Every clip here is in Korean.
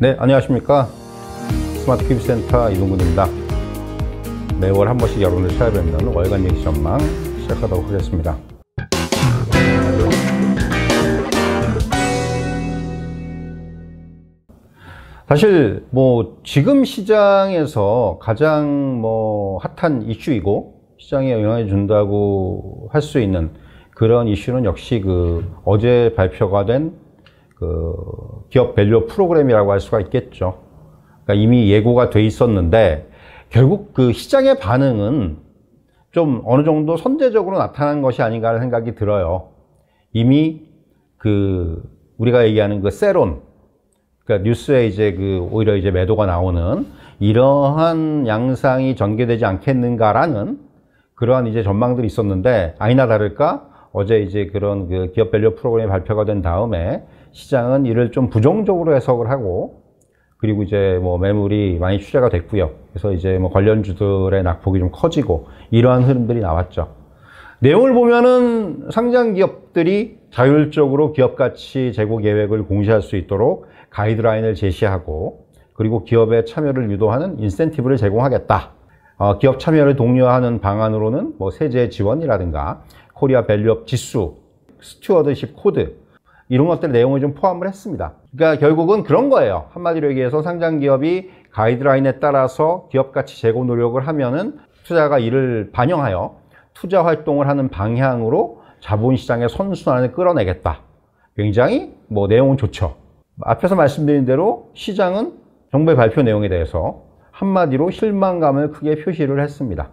네 안녕하십니까 스마트 큐브 센터 이동근입니다 매월 한 번씩 여러분을 찾아뵙는 월간 얘기 전망 시작하도록 하겠습니다 사실 뭐 지금 시장에서 가장 뭐 핫한 이슈이고 시장에 영향을 준다고 할 수 있는 그런 이슈는 역시 그 어제 발표가 된그 기업 밸류 프로그램이라고 할 수가 있겠죠. 그러니까 이미 예고가 돼 있었는데 결국 그 시장의 반응은 좀 어느 정도 선제적으로 나타난 것이 아닌가 하는 생각이 들어요. 이미 그 우리가 얘기하는 그 세론, 그러니까 뉴스에 이제 그 오히려 이제 매도가 나오는 이러한 양상이 전개되지 않겠는가라는 그러한 이제 전망들이 있었는데 아니나 다를까 어제 이제 그런 그 기업 밸류 프로그램이 발표가 된 다음에 시장은 이를 좀 부정적으로 해석을 하고 그리고 이제 뭐 매물이 많이 출자가 됐고요. 그래서 이제 뭐 관련주들의 낙폭이 좀 커지고 이러한 흐름들이 나왔죠. 내용을 보면은 상장 기업들이 자율적으로 기업 가치 제고 계획을 공시할 수 있도록 가이드라인을 제시하고 그리고 기업의 참여를 유도하는 인센티브를 제공하겠다. 어, 기업 참여를 독려하는 방안으로는 뭐 세제 지원이라든가 코리아 밸류업 지수, 스튜어드십 코드 이런 것들 내용을 좀 포함을 했습니다. 그러니까 결국은 그런 거예요. 한마디로 얘기해서 상장 기업이 가이드라인에 따라서 기업 가치 제고 노력을 하면은 투자가 이를 반영하여 투자 활동을 하는 방향으로 자본시장의 선순환을 끌어내겠다. 굉장히 뭐 내용은 좋죠. 앞에서 말씀드린 대로 시장은 정부의 발표 내용에 대해서 한마디로 실망감을 크게 표시를 했습니다.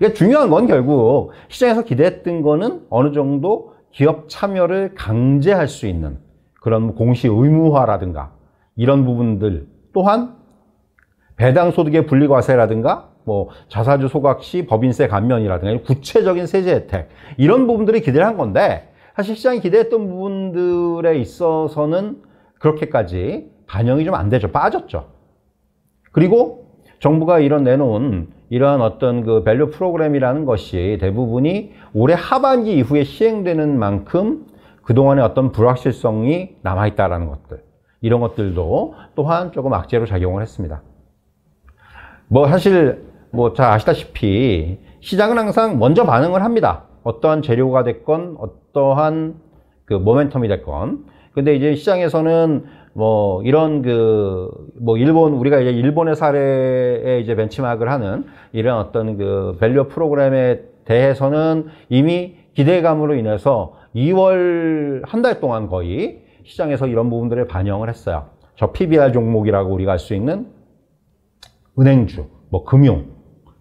이게 중요한 건 결국 시장에서 기대했던 거는 어느 정도 기업 참여를 강제할 수 있는 그런 공시 의무화라든가 이런 부분들 또한 배당 소득의 분리과세라든가 뭐 자사주 소각 시 법인세 감면이라든가 구체적인 세제 혜택 이런 부분들이 기대를 한 건데 사실 시장이 기대했던 부분들에 있어서는 그렇게까지 반영이 좀 안 되죠 빠졌죠 그리고 정부가 이런 내놓은 이러한 어떤 그 밸류 프로그램이라는 것이 대부분이 올해 하반기 이후에 시행되는 만큼 그동안의 어떤 불확실성이 남아있다라는 것들 이런 것들도 또한 조금 악재로 작용을 했습니다. 뭐 사실 뭐잘 아시다시피 시장은 항상 먼저 반응을 합니다. 어떠한 재료가 됐건 어떠한 그 모멘텀이 됐건 근데 이제 시장에서는 뭐 이런 그 뭐 일본 우리가 이제 일본의 사례에 이제 벤치마크를 하는 이런 어떤 그 밸류 프로그램에 대해서는 이미 기대감으로 인해서 2월 한 달 동안 거의 시장에서 이런 부분들을 반영을 했어요. 저 PBR 종목이라고 우리가 할 수 있는 은행주, 뭐 금융,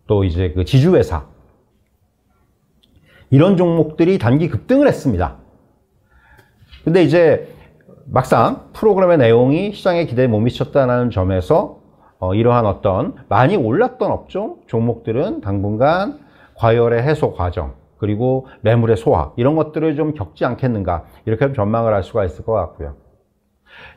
또 이제 그 지주회사 이런 종목들이 단기 급등을 했습니다. 근데 이제 막상 프로그램의 내용이 시장의 기대에 못 미쳤다는 점에서 어, 이러한 어떤 많이 올랐던 업종 종목들은 당분간 과열의 해소 과정 그리고 매물의 소화 이런 것들을 좀 겪지 않겠는가 이렇게 전망을 할 수가 있을 것 같고요.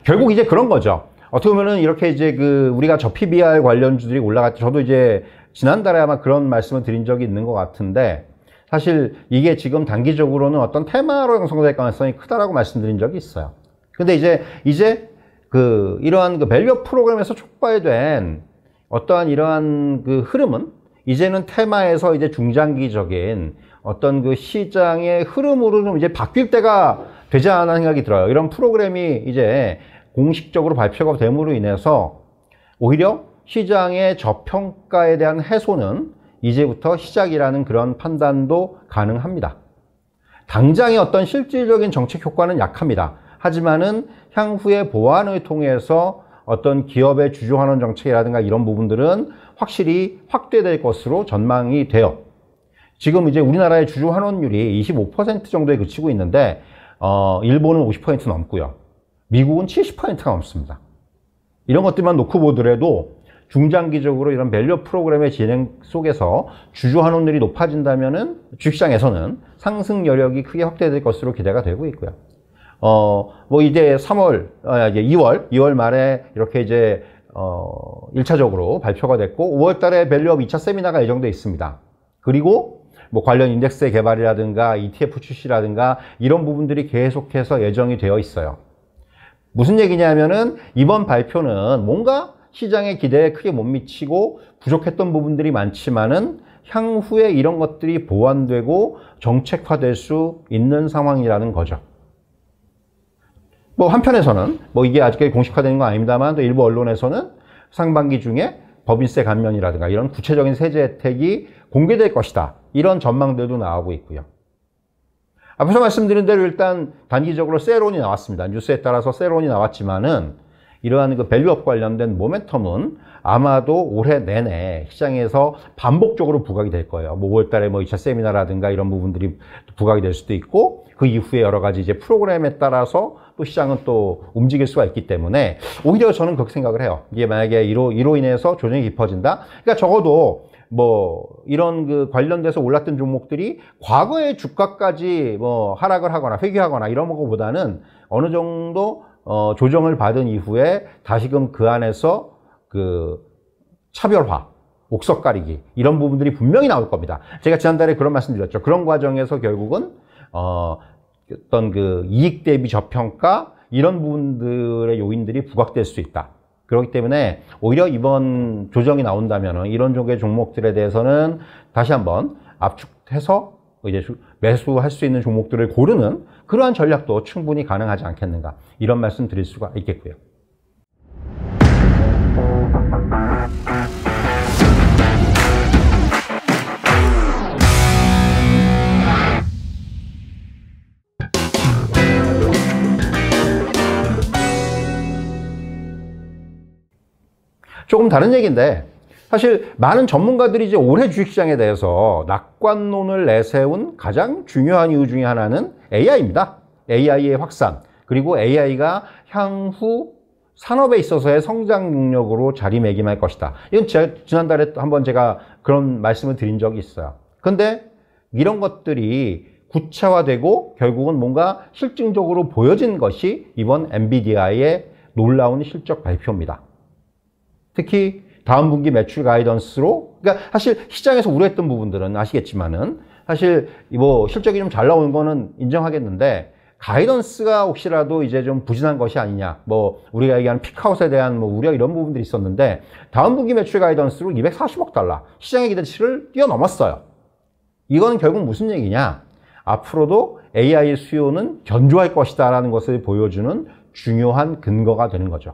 결국 이제 그런 거죠. 어떻게 보면은 이렇게 이제 그 우리가 저 PBR 관련주들이 올라갔죠. 저도 이제 지난달에 아마 그런 말씀을 드린 적이 있는 것 같은데 사실 이게 지금 단기적으로는 어떤 테마로 형성될 가능성이 크다라고 말씀드린 적이 있어요. 근데 이제 이제 그 이러한 그 밸류 프로그램에서 촉발된 어떠한 이러한 그 흐름은 이제는 테마에서 이제 중장기적인 어떤 그 시장의 흐름으로 좀 이제 바뀔 때가 되지 않나 생각이 들어요. 이런 프로그램이 이제 공식적으로 발표가 됨으로 인해서 오히려 시장의 저평가에 대한 해소는 이제부터 시작이라는 그런 판단도 가능합니다. 당장의 어떤 실질적인 정책 효과는 약합니다. 하지만은 향후에 보완을 통해서 어떤 기업의 주주환원 정책이라든가 이런 부분들은 확실히 확대될 것으로 전망이 돼요. 지금 이제 우리나라의 주주환원율이 25% 정도에 그치고 있는데 어, 일본은 50% 넘고요. 미국은 70%가 넘습니다. 이런 것들만 놓고 보더라도 중장기적으로 이런 밸류 프로그램의 진행 속에서 주주 환원율이 높아진다면 은 주식시장에서는 상승 여력이 크게 확대될 것으로 기대가 되고 있고요. 어, 뭐 이제 3월, 아, 이제 2월, 2월 말에 이렇게 이제, 어, 1차적으로 발표가 됐고, 5월 달에 밸류업 2차 세미나가 예정돼 있습니다. 그리고 뭐 관련 인덱스의 개발이라든가 ETF 출시라든가 이런 부분들이 계속해서 예정이 되어 있어요. 무슨 얘기냐면은 이번 발표는 뭔가 시장의 기대에 크게 못 미치고 부족했던 부분들이 많지만은 향후에 이런 것들이 보완되고 정책화될 수 있는 상황이라는 거죠. 뭐 한편에서는 뭐 이게 아직까지 공식화되는 건 아닙니다만 또 일부 언론에서는 상반기 중에 법인세 감면이라든가 이런 구체적인 세제 혜택이 공개될 것이다. 이런 전망들도 나오고 있고요. 앞에서 말씀드린 대로 일단 단기적으로 세론이 나왔습니다. 뉴스에 따라서 세론이 나왔지만은 이러한 그 밸류업 관련된 모멘텀은 아마도 올해 내내 시장에서 반복적으로 부각이 될 거예요. 뭐 5월 달에 뭐 2차 세미나라든가 이런 부분들이 부각이 될 수도 있고 그 이후에 여러 가지 이제 프로그램에 따라서 또 시장은 또 움직일 수가 있기 때문에 오히려 저는 그렇게 생각을 해요. 이게 만약에 이로, 이로 인해서 조정이 깊어진다? 그러니까 적어도 뭐 이런 그 관련돼서 올랐던 종목들이 과거의 주가까지 뭐 하락을 하거나 회귀하거나 이런 것보다는 어느 정도 어 조정을 받은 이후에 다시금 그 안에서 그 차별화 옥석 가리기 이런 부분들이 분명히 나올 겁니다. 제가 지난달에 그런 말씀드렸죠. 그런 과정에서 결국은 어 어떤 그 이익 대비 저평가 이런 부분들의 요인들이 부각될 수 있다. 그렇기 때문에 오히려 이번 조정이 나온다면 이런 종의 종목들에 대해서는 다시 한번 압축해서 이제 매수할 수 있는 종목들을 고르는 그러한 전략도 충분히 가능하지 않겠는가 이런 말씀 드릴 수가 있겠고요. 조금 다른 얘기인데 사실 많은 전문가들이 이제 올해 주식시장에 대해서 낙관론을 내세운 가장 중요한 이유 중에 하나는 AI입니다. AI의 확산 그리고 AI가 향후 산업에 있어서의 성장 능력으로 자리매김할 것이다. 이건 제가 지난달에 한번 제가 그런 말씀을 드린 적이 있어요. 근데 이런 것들이 구체화되고 결국은 뭔가 실증적으로 보여진 것이 이번 MBDI의 놀라운 실적 발표입니다. 특히 다음 분기 매출 가이던스로 그러니까 사실 시장에서 우려했던 부분들은 아시겠지만은 사실 뭐 실적이 좀 잘 나오는 거는 인정하겠는데 가이던스가 혹시라도 이제 좀 부진한 것이 아니냐 뭐 우리가 얘기하는 피카웃에 대한 뭐 우려 이런 부분들이 있었는데 다음 분기 매출 가이던스로 240억 달러 시장의 기대치를 뛰어넘었어요 이건 결국 무슨 얘기냐 앞으로도 AI 수요는 견조할 것이다 라는 것을 보여주는 중요한 근거가 되는 거죠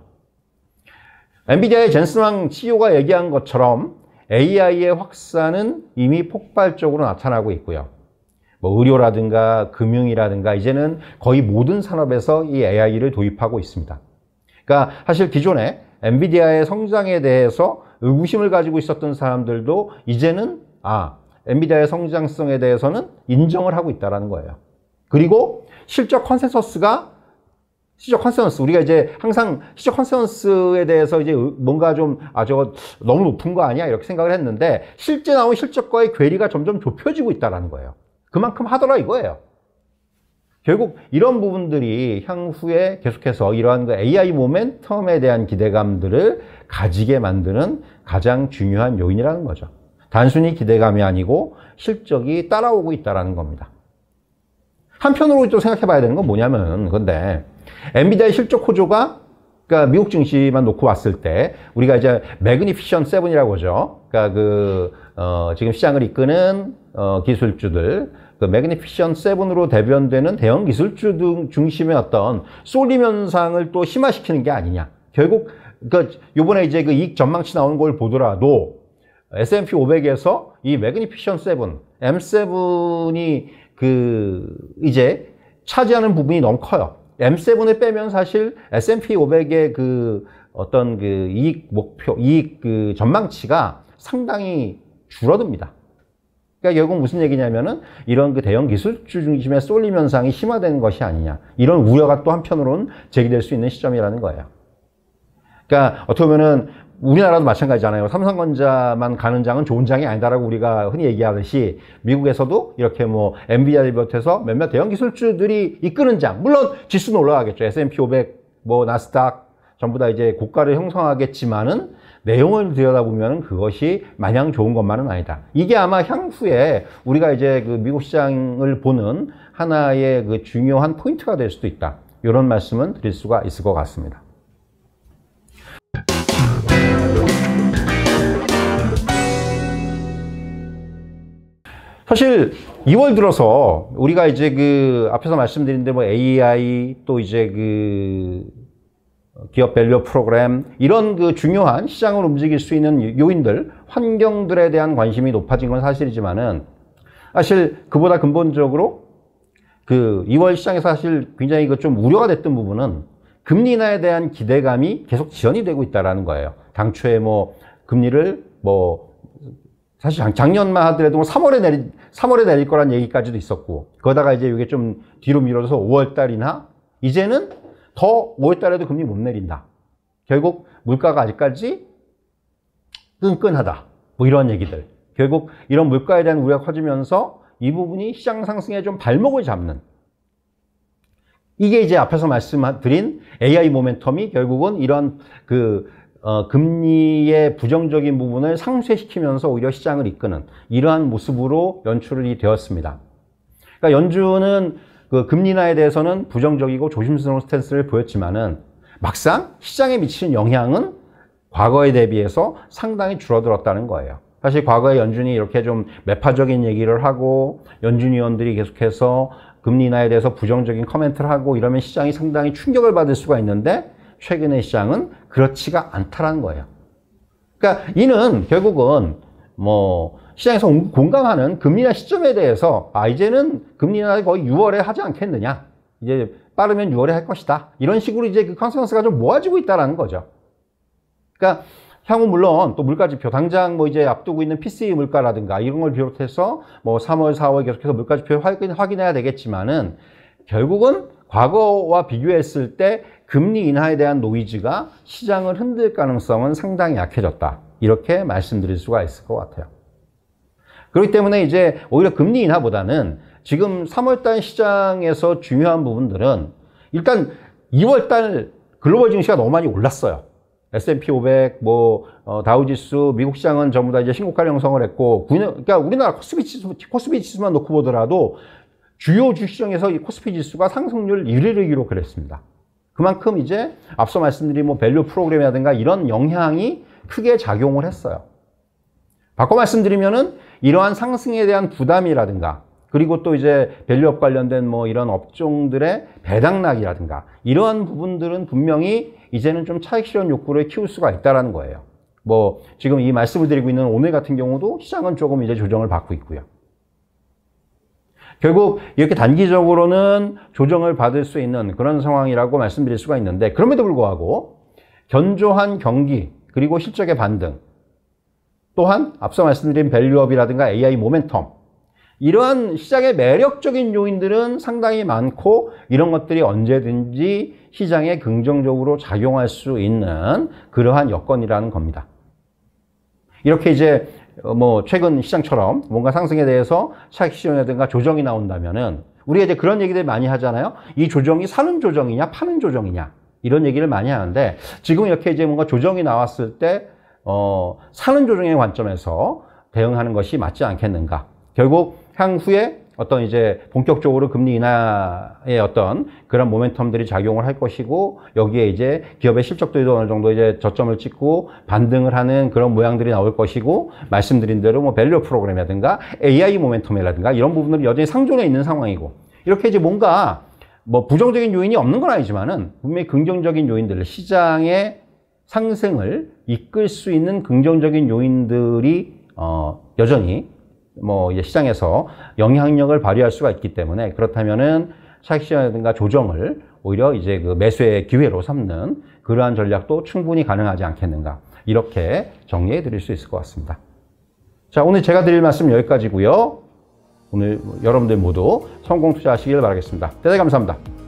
엔비디아의 젠슨왕 CEO가 얘기한 것처럼 AI의 확산은 이미 폭발적으로 나타나고 있고요. 뭐 의료라든가 금융이라든가 이제는 거의 모든 산업에서 이 AI를 도입하고 있습니다. 그러니까 사실 기존에 엔비디아의 성장에 대해서 의구심을 가지고 있었던 사람들도 이제는 아 엔비디아의 성장성에 대해서는 인정을 하고 있다는 거예요. 그리고 실적 컨센서스가 시적 컨센서스 우리가 이제 항상 시적 컨센서스에 대해서 이제 뭔가 좀아 저거 너무 높은 거 아니야 이렇게 생각을 했는데 실제 나온 실적과의 괴리가 점점 좁혀지고 있다라는 거예요. 그만큼 하더라 이거예요. 결국 이런 부분들이 향후에 계속해서 이러한 그 AI 모멘텀에 대한 기대감들을 가지게 만드는 가장 중요한 요인이라는 거죠. 단순히 기대감이 아니고 실적이 따라오고 있다라는 겁니다. 한편으로 또 생각해 봐야 되는 건 뭐냐면, 근데, 엔비디아의 실적 호조가 그니까 미국 증시만 놓고 왔을 때 우리가 이제 매그니피션 세븐이라고 하죠. 그니까그 어, 지금 시장을 이끄는 어, 기술주들 그 매그니피션 세븐으로 대변되는 대형 기술주 등 중심의 어떤 쏠림 현상을 또 심화시키는 게 아니냐. 결국 그 요번에 이제 그 이익 전망치 나오는 걸 보더라도 S&P 500에서 이 매그니피션 세븐, M7이 그 이제 차지하는 부분이 너무 커요. M7을 빼면 사실 S&P 500의 그 어떤 그 이익 목표, 이익 그 전망치가 상당히 줄어듭니다. 그러니까 결국 무슨 얘기냐면은 이런 그 대형 기술주 중심의 쏠림 현상이 심화된 것이 아니냐. 이런 우려가 또 한편으로는 제기될 수 있는 시점이라는 거예요. 그러니까 어떻게 보면은 우리나라도 마찬가지잖아요. 삼성전자만 가는 장은 좋은 장이 아니다라고 우리가 흔히 얘기하듯이 미국에서도 이렇게 뭐 엔비디아를 비롯해서 몇몇 대형 기술주들이 이끄는 장. 물론 지수는 올라가겠죠. S&P 500, 뭐 나스닥 전부 다 이제 고가를 형성하겠지만은 내용을 들여다보면 그것이 마냥 좋은 것만은 아니다. 이게 아마 향후에 우리가 이제 그 미국 시장을 보는 하나의 그 중요한 포인트가 될 수도 있다. 이런 말씀은 드릴 수가 있을 것 같습니다. 사실 2월 들어서 우리가 이제 그 앞에서 말씀드린 대로 뭐 AI 또 이제 그 기업 밸류 프로그램 이런 그 중요한 시장을 움직일 수 있는 요인들 환경들에 대한 관심이 높아진 건 사실이지만은 사실 그보다 근본적으로 그 2월 시장에서 사실 굉장히 그좀 우려가 됐던 부분은 금리 인하에 대한 기대감이 계속 지연이 되고 있다라는 거예요. 당초에 뭐 금리를 뭐 사실 작년만 하더라도 3월에 뭐 내리 3월에 내릴 거란 얘기까지도 있었고 거다가 이제 이게 좀 뒤로 미뤄져서 5월 달이나 이제는 더 5월 달에도 금리 못 내린다. 결국 물가가 아직까지 끈끈하다. 뭐 이런 얘기들. 결국 이런 물가에 대한 우려가 커지면서 이 부분이 시장 상승에 좀 발목을 잡는 이게 이제 앞에서 말씀드린 AI 모멘텀이 결국은 이런 그 어, 금리의 부정적인 부분을 상쇄시키면서 오히려 시장을 이끄는 이러한 모습으로 연출이 되었습니다. 그러니까 연준은 그 금리 나에 대해서는 부정적이고 조심스러운 스탠스를 보였지만은 막상 시장에 미치는 영향은 과거에 대비해서 상당히 줄어들었다는 거예요. 사실 과거에 연준이 이렇게 좀 매파적인 얘기를 하고 연준 위원들이 계속해서 금리 나에 대해서 부정적인 커멘트를 하고 이러면 시장이 상당히 충격을 받을 수가 있는데 최근의 시장은 그렇지가 않다라는 거예요. 그러니까 이는 결국은 뭐 시장에서 공감하는 금리나 시점에 대해서 아 이제는 금리나 거의 6월에 하지 않겠느냐 이제 빠르면 6월에 할 것이다 이런 식으로 이제 그 컨센서스가 좀 모아지고 있다라는 거죠. 그러니까 향후 물론 또 물가 지표 당장 뭐 이제 앞두고 있는 PCE 물가라든가 이런 걸 비롯해서 뭐 3월 4월 계속해서 물가 지표 확인, 확인해야 되겠지만은 결국은 과거와 비교했을 때 금리 인하에 대한 노이즈가 시장을 흔들 가능성은 상당히 약해졌다. 이렇게 말씀드릴 수가 있을 것 같아요. 그렇기 때문에 이제 오히려 금리 인하보다는 지금 3월달 시장에서 중요한 부분들은 일단 2월달 글로벌 증시가 너무 많이 올랐어요. S&P 500, 뭐 어, 다우지수, 미국 시장은 전부 다 이제 신고가를 형성을 했고, 9년, 그러니까 우리나라 코스피 지수, 코스피 지수만 놓고 보더라도 주요 주시장에서 이 코스피 지수가 상승률 1위를 기록했습니다. 그만큼 이제 앞서 말씀드린 뭐 밸류 프로그램이라든가 이런 영향이 크게 작용을 했어요. 바꿔 말씀드리면은 이러한 상승에 대한 부담이라든가 그리고 또 이제 밸류업 관련된 뭐 이런 업종들의 배당락이라든가 이러한 부분들은 분명히 이제는 좀 차익 실현 욕구를 키울 수가 있다라는 거예요. 뭐 지금 이 말씀을 드리고 있는 오늘 같은 경우도 시장은 조금 이제 조정을 받고 있고요. 결국 이렇게 단기적으로는 조정을 받을 수 있는 그런 상황이라고 말씀드릴 수가 있는데 그럼에도 불구하고 견조한 경기 그리고 실적의 반등 또한 앞서 말씀드린 밸류업이라든가 AI 모멘텀 이러한 시장의 매력적인 요인들은 상당히 많고 이런 것들이 언제든지 시장에 긍정적으로 작용할 수 있는 그러한 여건이라는 겁니다. 이렇게 이제 어, 뭐 최근 시장처럼 뭔가 상승에 대해서 차익 시전이라든가 조정이 나온다면은 우리가 이제 그런 얘기들 많이 하잖아요. 이 조정이 사는 조정이냐 파는 조정이냐 이런 얘기를 많이 하는데 지금 이렇게 이제 뭔가 조정이 나왔을 때 어, 사는 조정의 관점에서 대응하는 것이 맞지 않겠는가. 결국 향후에 어떤 이제 본격적으로 금리 인하의 어떤 그런 모멘텀들이 작용을 할 것이고 여기에 이제 기업의 실적도 어느 정도 이제 저점을 찍고 반등을 하는 그런 모양들이 나올 것이고 말씀드린 대로 뭐 밸류 프로그램이라든가 AI 모멘텀이라든가 이런 부분들이 여전히 상존해 있는 상황이고 이렇게 이제 뭔가 뭐 부정적인 요인이 없는 건 아니지만은 분명히 긍정적인 요인들 시장의 상승을 이끌 수 있는 긍정적인 요인들이 어 여전히 뭐 시장에서 영향력을 발휘할 수가 있기 때문에 그렇다면은 차익시장이라든가 조정을 오히려 이제 그 매수의 기회로 삼는 그러한 전략도 충분히 가능하지 않겠는가 이렇게 정리해 드릴 수 있을 것 같습니다. 자 오늘 제가 드릴 말씀 여기까지고요. 오늘 여러분들 모두 성공 투자하시길 바라겠습니다. 대단히 감사합니다.